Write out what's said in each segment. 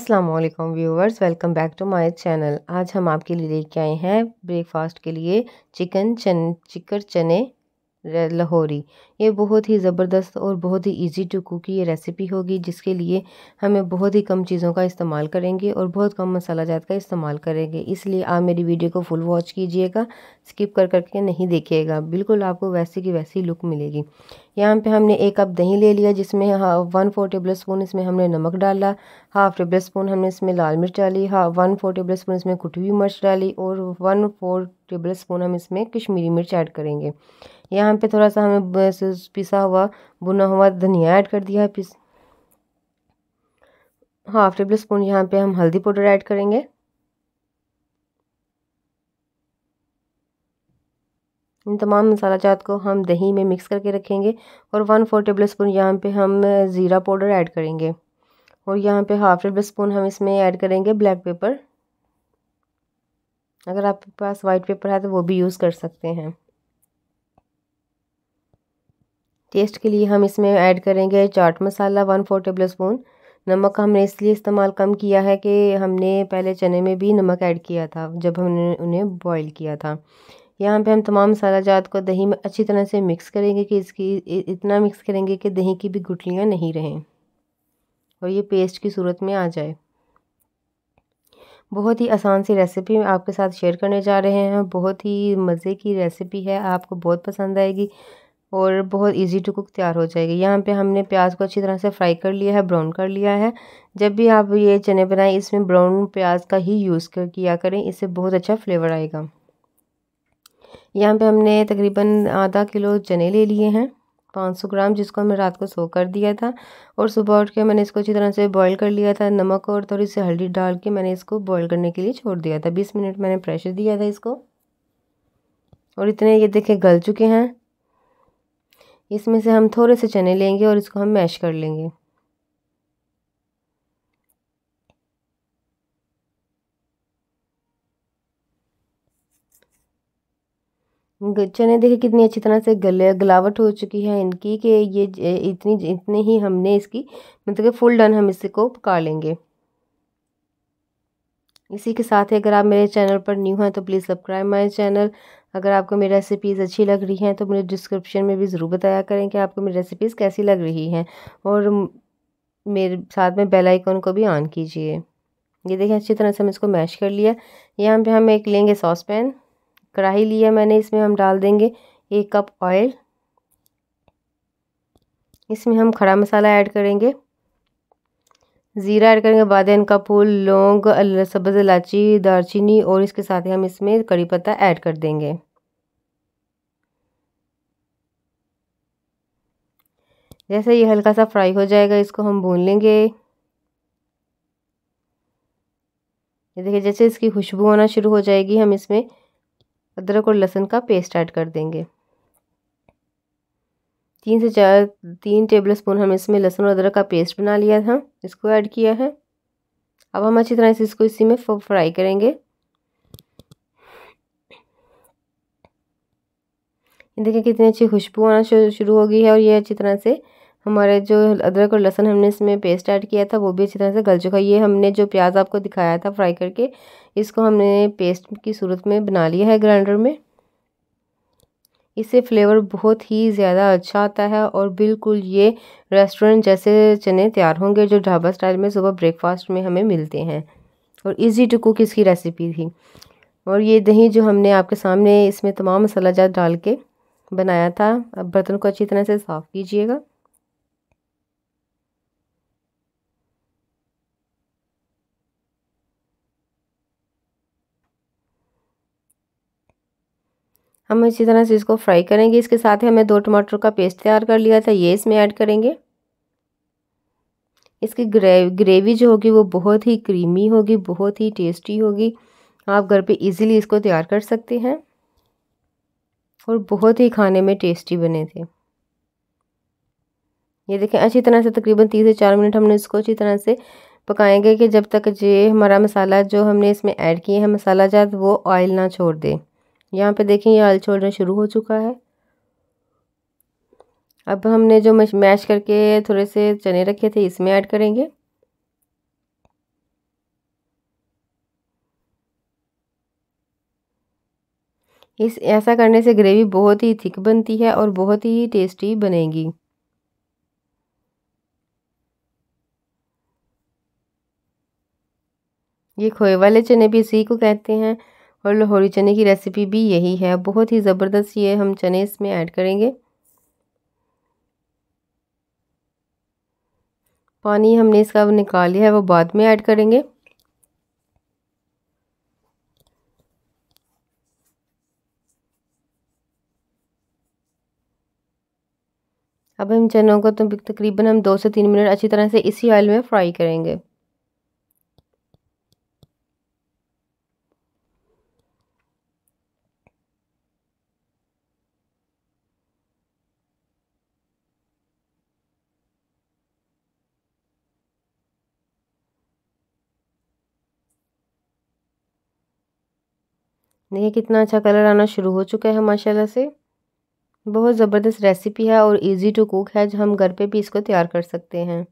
अस्सलाम वालेकुम viewers welcome back to my channel आज हम आपके लिए लेके आए हैं ब्रेकफास्ट के लिए चिकन चन चिकर चने लाहौरी ये बहुत ही ज़बरदस्त और बहुत ही इजी टू कुक ये रेसिपी होगी जिसके लिए हमें बहुत ही कम चीज़ों का इस्तेमाल करेंगे और बहुत कम मसाला जात का इस्तेमाल करेंगे इसलिए आप मेरी वीडियो को फुल वॉच कीजिएगा स्किप कर करके नहीं देखिएगा बिल्कुल आपको वैसी की वैसी लुक मिलेगी यहाँ पे हमने एक कप दही ले लिया जिसमें वन फोर टेबल स्पून इसमें हमने नमक डाला हाफ टेबल स्पून हमने इसमें लाल मिर्च डाली हाँ वन फोर टेबल स्पून इसमें कुटी हुई मिर्च डाली और वन फोर टेबल स्पून हम इसमें कश्मीरी मिर्च ऐड करेंगे यहाँ पे थोड़ा सा हमें पिसा हुआ बुना हुआ धनिया ऐड कर दिया है पिस हाफ टेबल स्पून यहाँ पर हम हल्दी पाउडर ऐड करेंगे इन तमाम मसाला जात को हम दही में मिक्स करके रखेंगे और वन फोर टेबल स्पून यहाँ पर हम ज़ीरा पाउडर ऐड करेंगे और यहाँ पे हाफ टेबल स्पून हम इसमें ऐड करेंगे ब्लैक पेपर अगर आपके पास वाइट पेपर है तो वो भी यूज़ कर सकते हैं टेस्ट के लिए हम इसमें ऐड करेंगे chaat masala one four tablespoon नमक हमने इसलिए इस्तेमाल कम किया है कि हमने पहले चने में भी नमक ऐड किया था जब हमने उन्हें बॉईल किया था यहाँ पे हम तमाम मसाला जात को दही में अच्छी तरह से मिक्स करेंगे कि इसकी इतना मिक्स करेंगे कि दही की भी गुटलियाँ नहीं रहें और ये पेस्ट की सूरत में आ जाए बहुत ही आसान सी रेसिपी आपके साथ शेयर करने जा रहे हैं बहुत ही मज़े की रेसिपी है आपको बहुत पसंद आएगी और बहुत इजी टू कुक तैयार हो जाएगी यहाँ पे हमने प्याज को अच्छी तरह से फ्राई कर लिया है ब्राउन कर लिया है जब भी आप ये चने बनाएं इसमें ब्राउन प्याज का ही यूज़ कर किया करें इससे बहुत अच्छा फ्लेवर आएगा यहाँ पे हमने तकरीबन आधा किलो चने ले लिए हैं 500 ग्राम जिसको हमने रात को सो कर दिया था और सुबह उठ के मैंने इसको अच्छी तरह से बॉईल कर लिया था नमक और थोड़ी सी हल्दी डाल के मैंने इसको बॉईल करने के लिए छोड़ दिया था 20 मिनट मैंने प्रेशर दिया था इसको और इतने ये देखें गल चुके हैं इसमें से हम थोड़े से चने लेंगे और इसको हम मैश कर लेंगे चने देखे कितनी अच्छी तरह से गले गलावट हो चुकी है इनकी कि ये इतनी इतने ही हमने इसकी मतलब कि फुल डन हम इसको पका लेंगे इसी के साथ ही अगर आप मेरे चैनल पर न्यू हैं तो प्लीज़ सब्सक्राइब माय चैनल अगर आपको मेरी रेसिपीज़ अच्छी लग रही हैं तो मुझे डिस्क्रिप्शन में भी ज़रूर बताया करें कि आपको मेरी रेसिपीज़ कैसी लग रही हैं और मेरे साथ में बेल आइकन को भी ऑन कीजिए ये देखिए अच्छी तरह से हम इसको मैश कर लिया यहाँ पे हम एक लेंगे सॉस पैन कढ़ाई लिया मैंने इसमें हम डाल देंगे एक कप ऑयल इसमें हम खड़ा मसाला ऐड करेंगे ज़ीरा ऐड करेंगे बाद का फूल लौंग सब्ज़ इलायची दालचीनी और इसके साथ ही हम इसमें कड़ी पत्ता ऐड कर देंगे जैसे ये हल्का सा फ्राई हो जाएगा इसको हम भून लेंगे ये देखिए जैसे इसकी खुशबू आना शुरू हो जाएगी हम इसमें अदरक और लहसुन का पेस्ट ऐड कर देंगे तीन से चार तीन टेबल स्पून हम इसमें लहसुन और अदरक का पेस्ट बना लिया था इसको ऐड किया है अब हम अच्छी तरह से इसको इसी में फ्राई करेंगे देखिए कितनी अच्छी खुशबू आना शुरू हो गई है और ये अच्छी तरह से हमारे जो अदरक और लहसन हमने इसमें पेस्ट ऐड किया था वो भी अच्छी तरह से गल चुका है ये हमने जो प्याज आपको दिखाया था फ्राई करके इसको हमने पेस्ट की सूरत में बना लिया है ग्राइंडर में इससे फ्लेवर बहुत ही ज़्यादा अच्छा आता है और बिल्कुल ये रेस्टोरेंट जैसे चने तैयार होंगे जो ढाबा स्टाइल में सुबह ब्रेकफास्ट में हमें मिलते हैं और इजी टू कुक इसकी रेसिपी थी और ये दही जो हमने आपके सामने इसमें तमाम मसाला जात डाल के बनाया था अब बर्तन को अच्छी तरह से साफ़ कीजिएगा हम इसी तरह से इसको फ्राई करेंगे इसके साथ ही हमें दो टमाटर का पेस्ट तैयार कर लिया था ये इसमें ऐड करेंगे इसकी ग्रे ग्रेवी जो होगी वो बहुत ही क्रीमी होगी बहुत ही टेस्टी होगी आप घर पे इजीली इसको तैयार कर सकते हैं और बहुत ही खाने में टेस्टी बने थे ये देखें अच्छी तरह से तकरीबन तीन से चार मिनट हमने इसको अच्छी तरह से पकाएंगे कि जब तक ये हमारा मसाला जो हमने इसमें ऐड किए हैं मसाला जात वो ऑयल ना छोड़ दें यहाँ पे देखें ये आल छोड़ना शुरू हो चुका है अब हमने जो मैश करके थोड़े से चने रखे थे इसमें ऐड करेंगे इस ऐसा करने से ग्रेवी बहुत ही थिक बनती है और बहुत ही टेस्टी बनेगी ये खोए वाले चने भी इसी को कहते हैं और लाहौरी चने की रेसिपी भी यही है बहुत ही ज़बरदस्त ये हम चने इसमें ऐड करेंगे पानी हमने इसका निकाल लिया है वो बाद में ऐड करेंगे अब हम चनों को तो तकरीबन हम दो से तीन मिनट अच्छी तरह से इसी ऑयल में फ्राई करेंगे देखिए कितना अच्छा कलर आना शुरू हो चुका है माशाल्लाह से बहुत ज़बरदस्त रेसिपी है और इजी टू कुक है जो हम घर पे भी इसको तैयार कर सकते हैं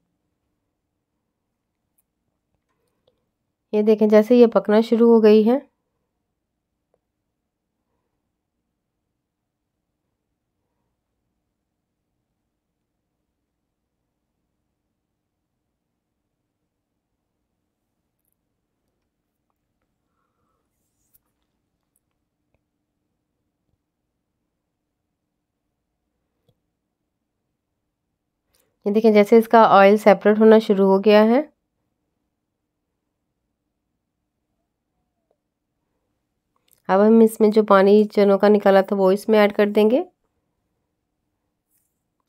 ये देखें जैसे ये पकना शुरू हो गई है ये देखें जैसे इसका ऑयल सेपरेट होना शुरू हो गया है अब हम इसमें जो पानी चनों का निकाला था वो इसमें ऐड कर देंगे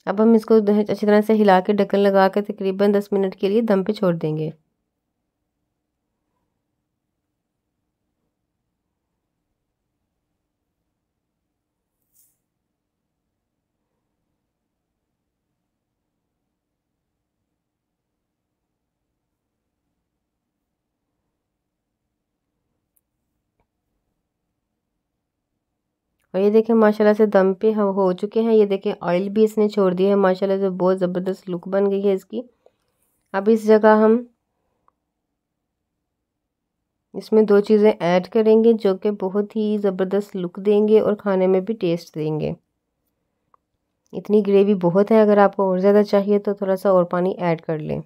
अब हम इसको अच्छी तरह से हिला के ढक्कन लगा के तकरीबन दस मिनट के लिए दम पे छोड़ देंगे और ये देखें माशाल्लाह से दम पे हम हो चुके हैं ये देखें ऑयल भी इसने छोड़ दिया है माशाल्लाह से बहुत ज़बरदस्त लुक बन गई है इसकी अब इस जगह हम इसमें दो चीज़ें ऐड करेंगे जो कि बहुत ही ज़बरदस्त लुक देंगे और खाने में भी टेस्ट देंगे इतनी ग्रेवी बहुत है अगर आपको और ज़्यादा चाहिए तो थोड़ा सा और पानी ऐड कर लें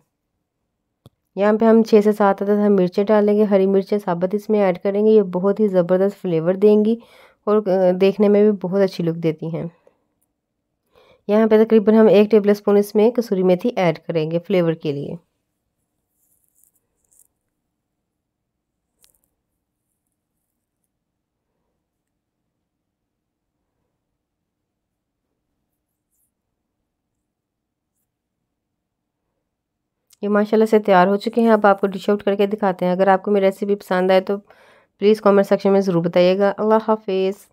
यहाँ पे हम छः से सात अदद हम मिर्चें डालेंगे हरी मिर्चें साबत इसमें ऐड करेंगे ये बहुत ही ज़बरदस्त फ्लेवर देंगी और देखने में भी बहुत अच्छी लुक देती हैं यहाँ पे तकरीबन हम एक टेबल स्पून इसमें कसूरी मेथी ऐड करेंगे फ्लेवर के लिए ये माशाल्लाह से तैयार हो चुके हैं अब आपको डिश आउट करके दिखाते हैं अगर आपको मेरी रेसिपी पसंद आए तो प्लीज़ कमेंट सेक्शन में ज़रूर बताइएगा अल्लाह हाफिज़